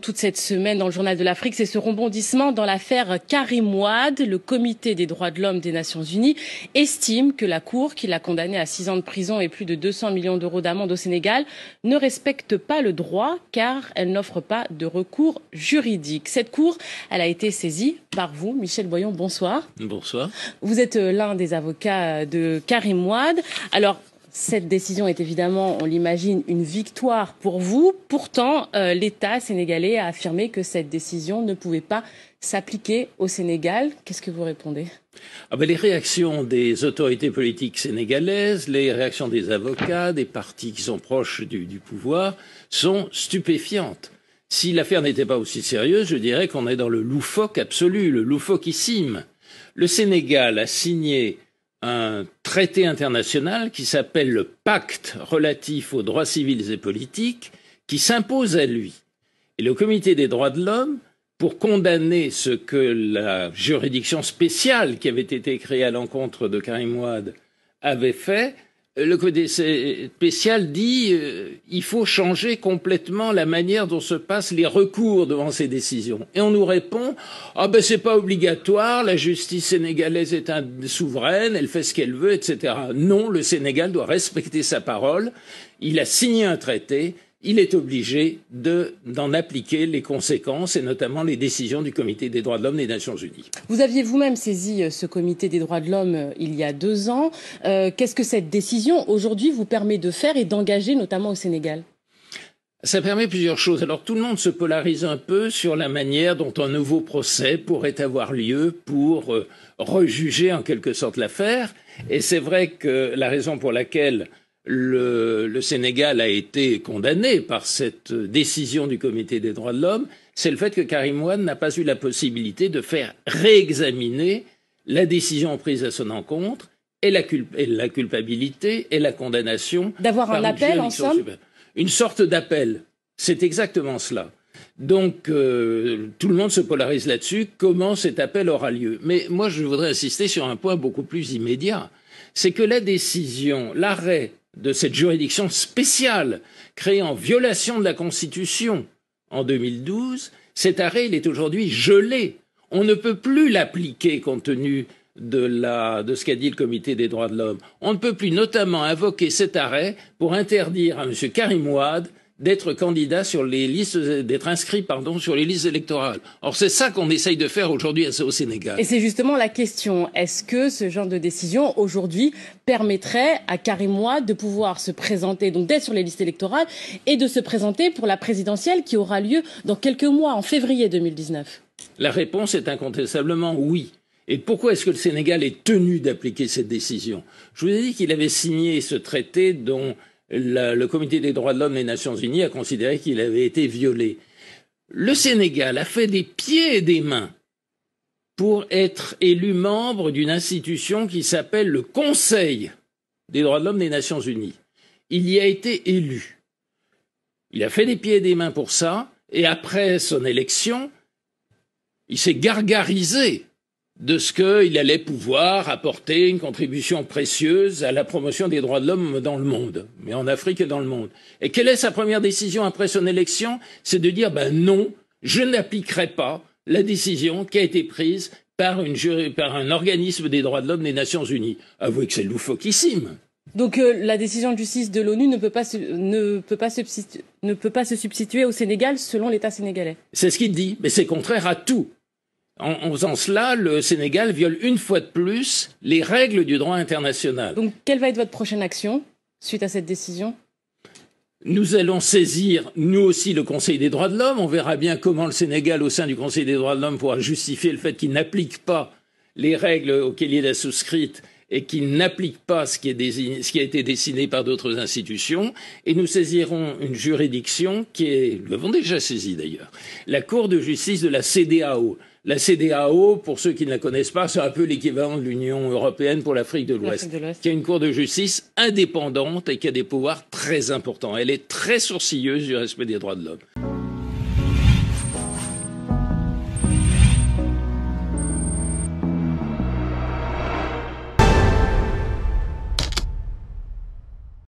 toute cette semaine dans le journal de l'Afrique, c'est ce rebondissement dans l'affaire Karim Ouad. Le comité des droits de l'homme des Nations Unies estime que la Cour, qui l'a condamné à 6 ans de prison et plus de 200 millions d'euros d'amende au Sénégal, ne respecte pas le droit car elle n'offre pas de recours juridique. Cette Cour, elle a été saisie par vous, Michel Boyon. Bonsoir. Bonsoir. Vous êtes euh, l'un des avocats de Karim Ouad. Alors, cette décision est évidemment, on l'imagine, une victoire pour vous. Pourtant, euh, l'État sénégalais a affirmé que cette décision ne pouvait pas s'appliquer au Sénégal. Qu'est-ce que vous répondez ah ben, les réactions des autorités politiques sénégalaises, les réactions des avocats, des partis qui sont proches du, du pouvoir, sont stupéfiantes. Si l'affaire n'était pas aussi sérieuse, je dirais qu'on est dans le loufoque absolu, le loufoquissime. Le Sénégal a signé un traité international qui s'appelle le Pacte relatif aux droits civils et politiques qui s'impose à lui. Et le Comité des droits de l'homme, pour condamner ce que la juridiction spéciale qui avait été créée à l'encontre de Karim Ouad avait fait, euh, le Code spécial dit euh, il faut changer complètement la manière dont se passent les recours devant ces décisions. Et on nous répond ah ben c'est pas obligatoire, la justice sénégalaise est souveraine, elle fait ce qu'elle veut, etc. Non, le Sénégal doit respecter sa parole. Il a signé un traité il est obligé d'en appliquer les conséquences et notamment les décisions du Comité des droits de l'homme des Nations Unies. Vous aviez vous-même saisi euh, ce Comité des droits de l'homme euh, il y a deux ans. Euh, qu'est-ce que cette décision aujourd'hui vous permet de faire et d'engager notamment au Sénégal ça permet plusieurs choses. Alors tout le monde se polarise un peu sur la manière dont un nouveau procès pourrait avoir lieu pour rejuger en quelque sorte l'affaire. Et c'est vrai que la raison pour laquelle le, Sénégal a été condamné par cette décision du Comité des droits de l'homme, c'est le fait que Karim Wan n'a pas eu la possibilité de faire réexaminer la décision prise à son encontre et la, culpabilité et la condamnation. D'avoir un appel, en somme Une sorte d'appel. C'est exactement cela. Donc, euh, tout le monde se polarise là-dessus, comment cet appel aura lieu. Mais moi, je voudrais insister sur un point beaucoup plus immédiat. C'est que la décision, l'arrêt de cette juridiction spéciale créée en violation de la Constitution en 2012, cet arrêt il est aujourd'hui gelé. On ne peut plus l'appliquer compte tenu de, de ce qu'a dit le Comité des droits de l'homme. On ne peut plus notamment invoquer cet arrêt pour interdire à M. Karim Ouad d'être candidat sur les listes, d'être inscrit, pardon, sur les listes électorales. Or, c'est ça qu'on essaye de faire aujourd'hui au Sénégal. Et c'est justement la question. Est-ce que ce genre de décision, aujourd'hui, permettrait à Karim Ouad de pouvoir se présenter, donc d'être sur les listes électorales et de se présenter pour la présidentielle qui aura lieu dans quelques mois, en février 2019? La réponse est incontestablement oui. Et pourquoi est-ce que le Sénégal est tenu d'appliquer cette décision Je vous ai dit qu'il avait signé ce traité dont le Comité des droits de l'homme des Nations Unies a considéré qu'il avait été violé. Le Sénégal a fait des pieds et des mains pour être élu membre d'une institution qui s'appelle le Conseil des droits de l'homme des Nations Unies. Il y a été élu. Il a fait des pieds et des mains pour ça, et après son élection, il s'est gargarisé de ce qu'il allait pouvoir apporter une contribution précieuse à la promotion des droits de l'homme dans le monde, mais en Afrique et dans le monde. Et quelle est sa première décision après son élection C'est de dire ben non, je n'appliquerai pas la décision qui a été prise par, par un organisme des droits de l'homme des Nations Unies. Avouez que c'est loufoquissime. Donc euh, la décision de justice de l'ONU ne, ne, ne peut pas se substituer au Sénégal selon l'État sénégalais. C'est ce qu'il dit, mais c'est contraire à tout. En, faisant cela, le Sénégal viole une fois de plus les règles du droit international. Donc, quelle va être votre prochaine action suite à cette décision nous allons saisir, nous aussi, le Conseil des droits de l'homme. On verra bien comment le Sénégal, au sein du Conseil des droits de l'homme, pourra justifier le fait qu'il n'applique pas les règles auxquelles il a souscrite et qu'il n'applique pas ce qui, ce qui, a été dessiné par d'autres institutions, et nous saisirons une juridiction qui est, nous l'avons déjà saisie d'ailleurs, la Cour de justice de la CDAO, la CDAO, pour ceux qui ne la connaissent pas, c'est un peu l'équivalent de l'Union européenne pour l'Afrique de l'Ouest, qui a une Cour de justice indépendante et qui a des pouvoirs très importants. Elle est très sourcilleuse du respect des droits de l'homme.